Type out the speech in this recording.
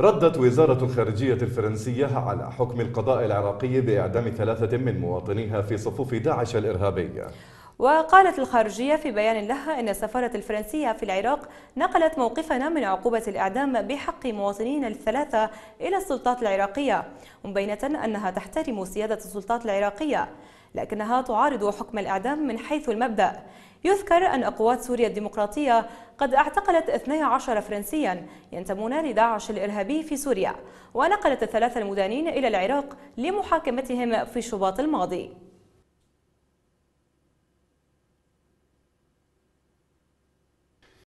ردت وزارة الخارجية الفرنسية على حكم القضاء العراقي بإعدام ثلاثة من مواطنيها في صفوف داعش الإرهابية وقالت الخارجية في بيان لها أن السفارة الفرنسية في العراق نقلت موقفنا من عقوبة الإعدام بحق مواطنينا الثلاثة إلى السلطات العراقية مبينة أنها تحترم سيادة السلطات العراقية لكنها تعارض حكم الإعدام من حيث المبدأ يذكر أن قوات سوريا الديمقراطية قد اعتقلت 12 فرنسيا ينتمون لداعش الإرهابي في سوريا ونقلت الثلاثة المدانين إلى العراق لمحاكمتهم في شباط الماضي